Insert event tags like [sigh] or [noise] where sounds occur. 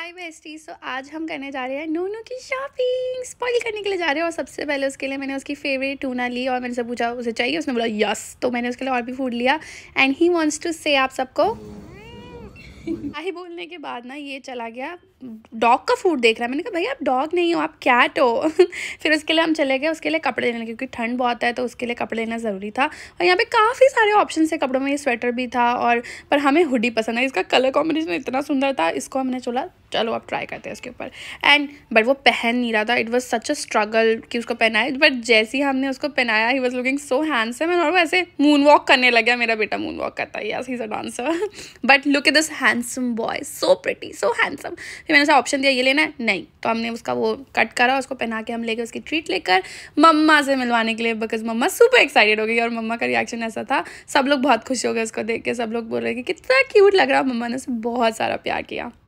हाय bestie सो आज हम करने जा रहे हैं नूनू की शॉपिंग स्पॉइल करने के लिए जा रहे हैं और सबसे पहले उसके लिए मैंने उसकी फेवरेट टूना ली और मैंने से पूछा उसे चाहिए उसने बोला यस तो मैंने उसके लिए और भी फूड लिया एंड ही वॉन्ट्स टू से आप सबको आई बोलने के बाद ना ये चला गया डॉग का फूड देख रहा है मैंने कहा भैया आप डॉग नहीं हो आप कैट हो [laughs] फिर उसके लिए हम चले गए उसके लिए कपड़े लेने क्योंकि ठंड बहुत है तो उसके लिए कपड़े लेना ज़रूरी था और यहाँ पे काफ़ी सारे ऑप्शन थे कपड़ों में ये स्वेटर भी था और पर हमें हुडी पसंद है इसका कलर कॉम्बिनेशन इतना सुंदर था इसको हमने चला चलो अब ट्राई करते हैं इसके ऊपर एंड बट वो पहन नहीं रहा था it was such a struggle कि उसको पहनाया बट जैसे ही हमने उसको पहनाया ही was looking so handsome and और वो ऐसे मून वॉक करने लग गया मेरा बेटा मून वॉक करता है yes is a dancer but look at this handsome boy so pretty so handsome फिर मैंने उसे ऑप्शन दिया ये लेना है नहीं तो हमने उसका वो कट करा उसको पहना के हम गए उसकी ट्रीट लेकर मम्मा से मिलवाने के लिए बिकॉज मम्मा सुपर एक्साइटेड हो गई और मम्मा का रिएक्शन ऐसा था सब लोग बहुत खुश हो गए उसको देख के सब लोग बोल रहे कि कितना क्यूट लग रहा मम्मा ने उसे बहुत सारा प्यार किया